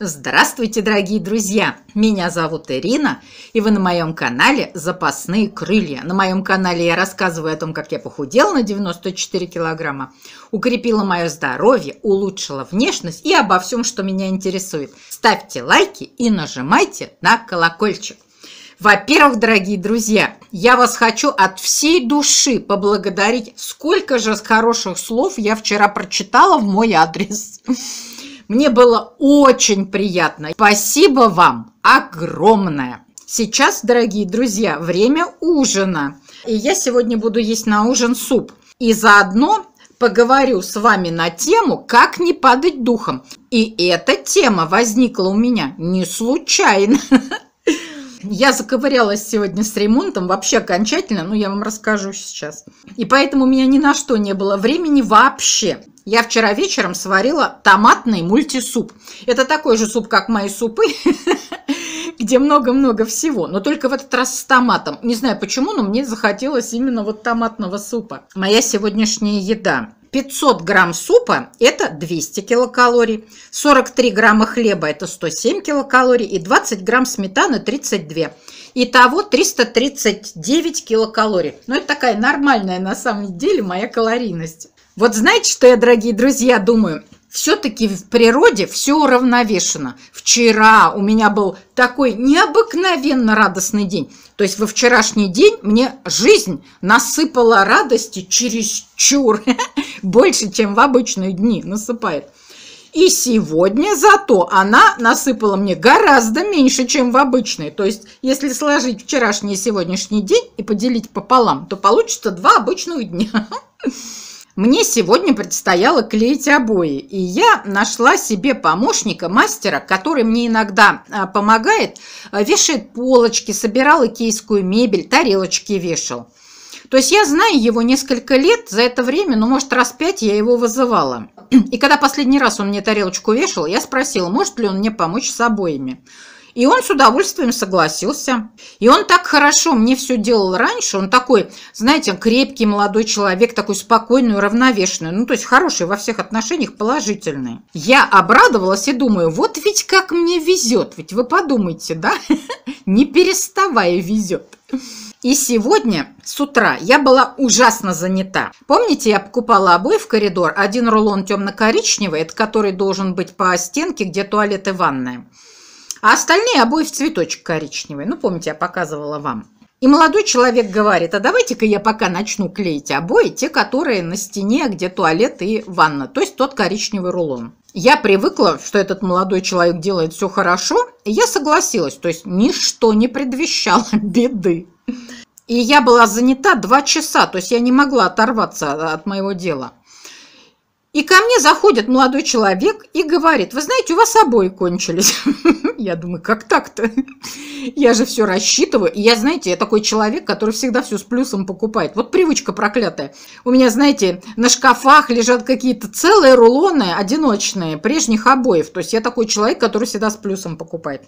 Здравствуйте, дорогие друзья! Меня зовут Ирина, и вы на моем канале «Запасные крылья». На моем канале я рассказываю о том, как я похудела на 94 килограмма, укрепила мое здоровье, улучшила внешность и обо всем, что меня интересует. Ставьте лайки и нажимайте на колокольчик. Во-первых, дорогие друзья, я вас хочу от всей души поблагодарить. Сколько же хороших слов я вчера прочитала в мой адрес. Мне было очень приятно. Спасибо вам огромное. Сейчас, дорогие друзья, время ужина. И я сегодня буду есть на ужин суп. И заодно поговорю с вами на тему, как не падать духом. И эта тема возникла у меня не случайно. Я заковырялась сегодня с ремонтом вообще окончательно, но ну, я вам расскажу сейчас. И поэтому у меня ни на что не было времени вообще. Я вчера вечером сварила томатный мультисуп. Это такой же суп, как мои супы, где много-много всего. Но только в этот раз с томатом. Не знаю почему, но мне захотелось именно вот томатного супа. Моя сегодняшняя еда. 500 грамм супа – это 200 килокалорий, 43 грамма хлеба – это 107 килокалорий и 20 грамм сметаны – 32. Итого 339 килокалорий. Ну, это такая нормальная на самом деле моя калорийность. Вот знаете, что я, дорогие друзья, думаю? Все-таки в природе все уравновешено. Вчера у меня был такой необыкновенно радостный день. То есть во вчерашний день мне жизнь насыпала радости чересчур. Больше, чем в обычные дни насыпает. И сегодня зато она насыпала мне гораздо меньше, чем в обычные. То есть, если сложить вчерашний и сегодняшний день и поделить пополам, то получится два обычных дня. Мне сегодня предстояло клеить обои, и я нашла себе помощника, мастера, который мне иногда а, помогает, а, вешает полочки, собирал икейскую мебель, тарелочки вешал. То есть я знаю его несколько лет, за это время, ну, может, раз пять я его вызывала. И когда последний раз он мне тарелочку вешал, я спросила, может ли он мне помочь с обоями. И он с удовольствием согласился. И он так хорошо мне все делал раньше. Он такой, знаете, крепкий молодой человек, такой спокойный, уравновешенный. Ну, то есть хороший во всех отношениях, положительный. Я обрадовалась и думаю, вот ведь как мне везет. Ведь вы подумайте, да? Не переставая везет. И сегодня с утра я была ужасно занята. Помните, я покупала обои в коридор? Один рулон темно-коричневый, это который должен быть по стенке, где туалет и ванная а остальные обои в цветочек коричневый. Ну, помните, я показывала вам. И молодой человек говорит, а давайте-ка я пока начну клеить обои, те, которые на стене, а где туалет и ванна, то есть тот коричневый рулон. Я привыкла, что этот молодой человек делает все хорошо, и я согласилась, то есть ничто не предвещало беды. И я была занята два часа, то есть я не могла оторваться от моего дела. И ко мне заходит молодой человек и говорит, вы знаете, у вас обои кончились. Я думаю, как так-то? Я же все рассчитываю. И я, знаете, я такой человек, который всегда все с плюсом покупает. Вот привычка проклятая. У меня, знаете, на шкафах лежат какие-то целые рулоны одиночные прежних обоев. То есть я такой человек, который всегда с плюсом покупает.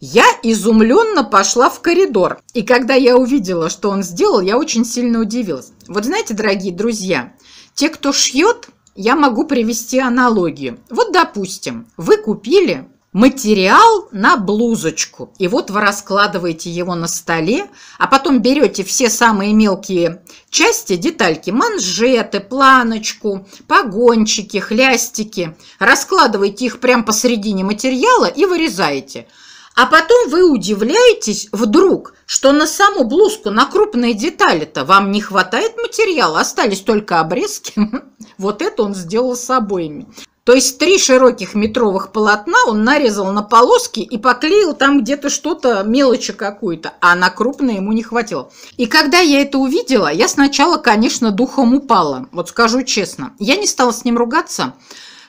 Я изумленно пошла в коридор. И когда я увидела, что он сделал, я очень сильно удивилась. Вот знаете, дорогие друзья, те, кто шьет – я могу привести аналогию. Вот, допустим, вы купили материал на блузочку, и вот вы раскладываете его на столе, а потом берете все самые мелкие части, детальки, манжеты, планочку, погончики, хлястики, раскладываете их прямо посередине материала и вырезаете – а потом вы удивляетесь вдруг, что на саму блузку, на крупные детали-то вам не хватает материала, остались только обрезки. Вот это он сделал с обоими. То есть три широких метровых полотна он нарезал на полоски и поклеил там где-то что-то, мелочи какую-то, а на крупное ему не хватило. И когда я это увидела, я сначала, конечно, духом упала, вот скажу честно. Я не стала с ним ругаться,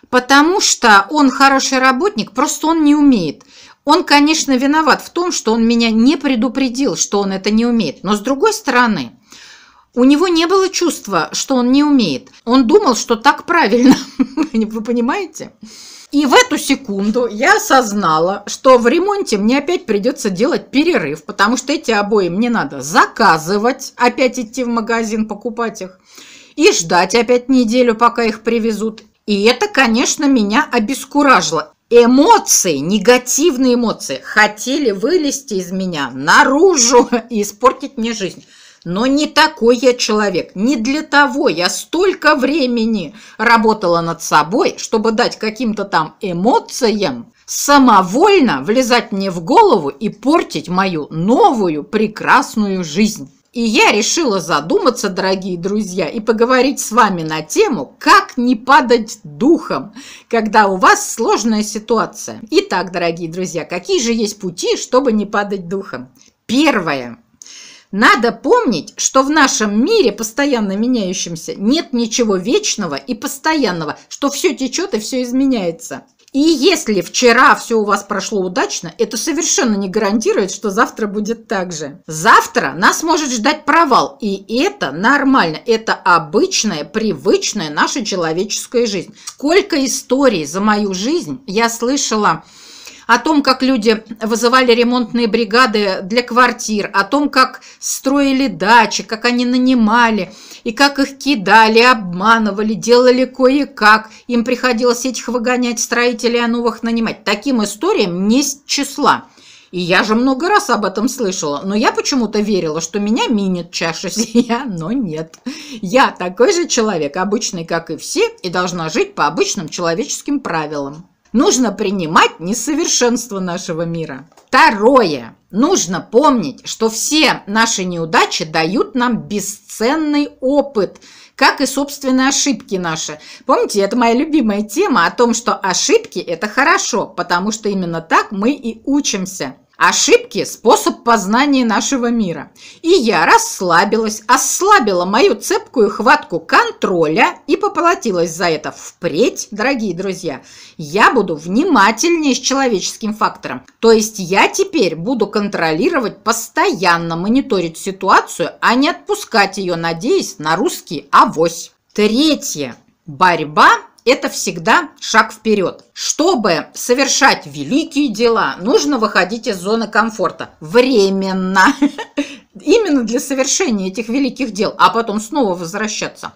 потому что он хороший работник, просто он не умеет – он, конечно, виноват в том, что он меня не предупредил, что он это не умеет. Но с другой стороны, у него не было чувства, что он не умеет. Он думал, что так правильно. Вы понимаете? И в эту секунду я осознала, что в ремонте мне опять придется делать перерыв, потому что эти обои мне надо заказывать, опять идти в магазин покупать их и ждать опять неделю, пока их привезут. И это, конечно, меня обескуражило эмоции, негативные эмоции хотели вылезти из меня наружу и испортить мне жизнь. Но не такой я человек. Не для того я столько времени работала над собой, чтобы дать каким-то там эмоциям самовольно влезать мне в голову и портить мою новую прекрасную жизнь. И я решила задуматься, дорогие друзья, и поговорить с вами на тему, как не падать духом, когда у вас сложная ситуация. Итак, дорогие друзья, какие же есть пути, чтобы не падать духом? Первое. Надо помнить, что в нашем мире, постоянно меняющемся, нет ничего вечного и постоянного, что все течет и все изменяется. И если вчера все у вас прошло удачно, это совершенно не гарантирует, что завтра будет так же. Завтра нас может ждать провал, и это нормально. Это обычная, привычная наша человеческая жизнь. Сколько историй за мою жизнь я слышала о том, как люди вызывали ремонтные бригады для квартир, о том, как строили дачи, как они нанимали, и как их кидали, обманывали, делали кое-как. Им приходилось этих выгонять строителей, а новых нанимать. Таким историям не с числа. И я же много раз об этом слышала, но я почему-то верила, что меня минит чаша сия, но нет. Я такой же человек, обычный, как и все, и должна жить по обычным человеческим правилам нужно принимать несовершенство нашего мира. Второе. Нужно помнить, что все наши неудачи дают нам бесценный опыт, как и собственные ошибки наши. Помните, это моя любимая тема о том, что ошибки – это хорошо, потому что именно так мы и учимся. Ошибки – способ познания нашего мира. И я расслабилась, ослабила мою цепкую хватку контроля и поплатилась за это впредь, дорогие друзья. Я буду внимательнее с человеческим фактором. То есть я теперь буду контролировать, постоянно мониторить ситуацию, а не отпускать ее, надеясь на русский авось. Третье. Борьба это всегда шаг вперед. Чтобы совершать великие дела, нужно выходить из зоны комфорта временно. Именно для совершения этих великих дел, а потом снова возвращаться.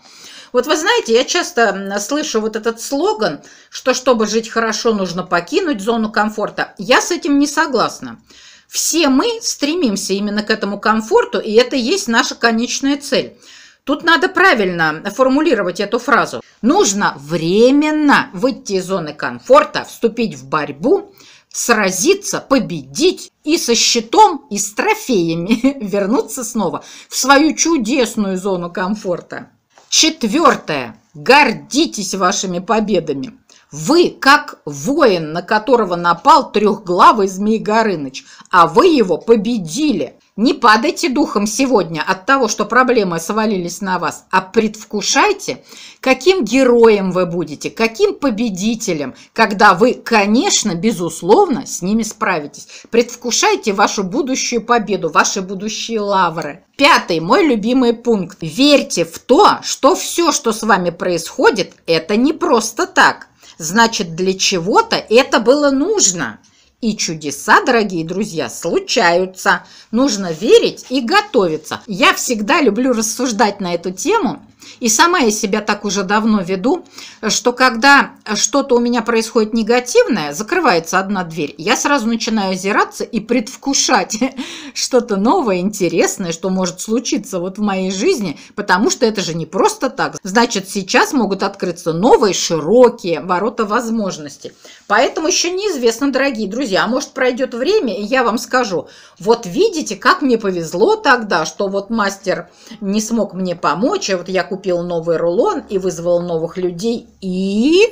Вот вы знаете, я часто слышу вот этот слоган, что чтобы жить хорошо, нужно покинуть зону комфорта. Я с этим не согласна. Все мы стремимся именно к этому комфорту, и это есть наша конечная цель. Тут надо правильно формулировать эту фразу. Нужно временно выйти из зоны комфорта, вступить в борьбу, сразиться, победить и со щитом, и с трофеями вернуться снова в свою чудесную зону комфорта. Четвертое. Гордитесь вашими победами. Вы как воин, на которого напал трехглавый змей Горыныч, а вы его победили. Не падайте духом сегодня от того, что проблемы свалились на вас, а предвкушайте, каким героем вы будете, каким победителем, когда вы, конечно, безусловно, с ними справитесь. Предвкушайте вашу будущую победу, ваши будущие лавры. Пятый, мой любимый пункт. Верьте в то, что все, что с вами происходит, это не просто так. Значит, для чего-то это было нужно. И чудеса, дорогие друзья, случаются. Нужно верить и готовиться. Я всегда люблю рассуждать на эту тему. И сама я себя так уже давно веду, что когда что-то у меня происходит негативное, закрывается одна дверь, я сразу начинаю озираться и предвкушать что-то новое, интересное, что может случиться вот в моей жизни, потому что это же не просто так. Значит, сейчас могут открыться новые широкие ворота возможностей. Поэтому еще неизвестно, дорогие друзья, друзья, а может пройдет время, и я вам скажу, вот видите, как мне повезло тогда, что вот мастер не смог мне помочь, а вот я купил новый рулон и вызвал новых людей, и...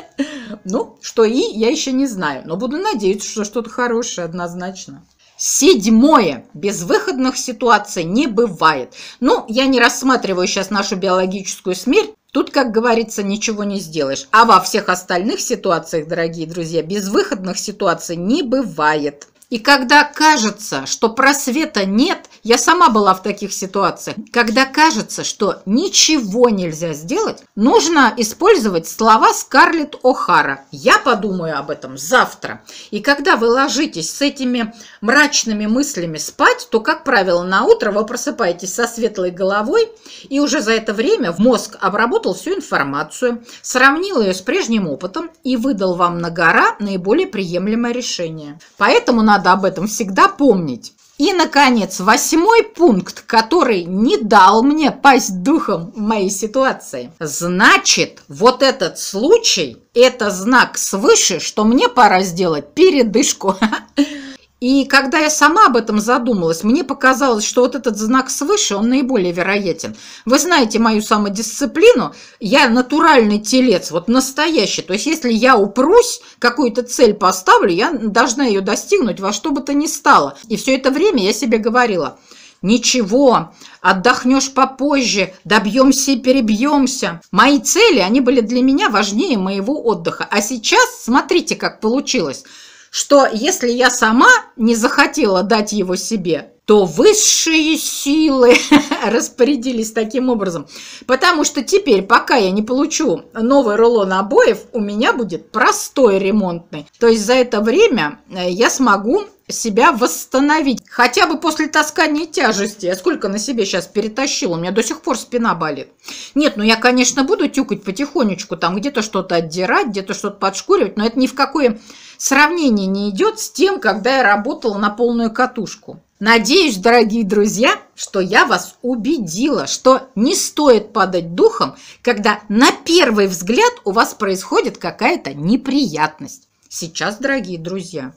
Ну, что и, я еще не знаю, но буду надеяться, что что-то хорошее однозначно. Седьмое. Безвыходных ситуаций не бывает. Ну, я не рассматриваю сейчас нашу биологическую смерть, Тут, как говорится, ничего не сделаешь. А во всех остальных ситуациях, дорогие друзья, безвыходных ситуаций не бывает. И когда кажется, что просвета нет, я сама была в таких ситуациях, когда кажется, что ничего нельзя сделать, нужно использовать слова Скарлетт О'Хара. Я подумаю об этом завтра. И когда вы ложитесь с этими мрачными мыслями спать, то, как правило, на утро вы просыпаетесь со светлой головой, и уже за это время в мозг обработал всю информацию, сравнил ее с прежним опытом и выдал вам на гора наиболее приемлемое решение. Поэтому надо надо об этом всегда помнить. И, наконец, восьмой пункт, который не дал мне пасть духом в моей ситуации. Значит, вот этот случай – это знак свыше, что мне пора сделать передышку. И когда я сама об этом задумалась, мне показалось, что вот этот знак свыше, он наиболее вероятен. Вы знаете мою самодисциплину, я натуральный телец, вот настоящий. То есть если я упрусь, какую-то цель поставлю, я должна ее достигнуть во что бы то ни стало. И все это время я себе говорила, ничего, отдохнешь попозже, добьемся и перебьемся. Мои цели, они были для меня важнее моего отдыха. А сейчас смотрите, как получилось – что если я сама не захотела дать его себе, то высшие силы распорядились таким образом. Потому что теперь, пока я не получу новый рулон обоев, у меня будет простой ремонтный. То есть за это время э, я смогу себя восстановить. Хотя бы после таскания тяжести. Я сколько на себе сейчас перетащила, у меня до сих пор спина болит. Нет, ну я, конечно, буду тюкать потихонечку, там где-то что-то отдирать, где-то что-то подшкуривать, но это ни в какое сравнение не идет с тем, когда я работала на полную катушку. Надеюсь, дорогие друзья, что я вас убедила, что не стоит падать духом, когда на первый взгляд у вас происходит какая-то неприятность. Сейчас, дорогие друзья,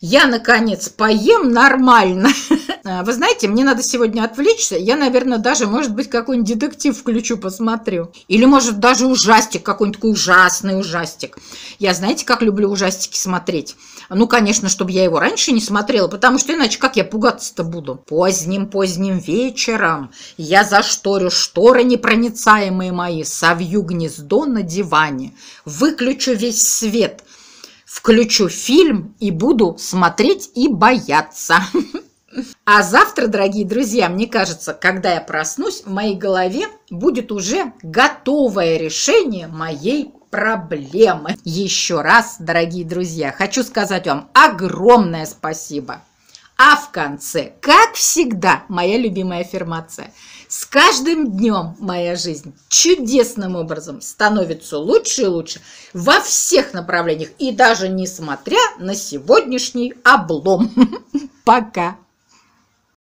я, наконец, поем нормально. А, вы знаете, мне надо сегодня отвлечься. Я, наверное, даже, может быть, какой-нибудь детектив включу, посмотрю. Или, может, даже ужастик, какой-нибудь такой ужасный ужастик. Я, знаете, как люблю ужастики смотреть? Ну, конечно, чтобы я его раньше не смотрела, потому что иначе как я пугаться-то буду? Поздним-поздним вечером я зашторю шторы непроницаемые мои, совью гнездо на диване, выключу весь свет – включу фильм и буду смотреть и бояться. А завтра, дорогие друзья, мне кажется, когда я проснусь, в моей голове будет уже готовое решение моей проблемы. Еще раз, дорогие друзья, хочу сказать вам огромное спасибо. А в конце, как всегда, моя любимая аффирмация. С каждым днем моя жизнь чудесным образом становится лучше и лучше во всех направлениях и даже несмотря на сегодняшний облом. Пока!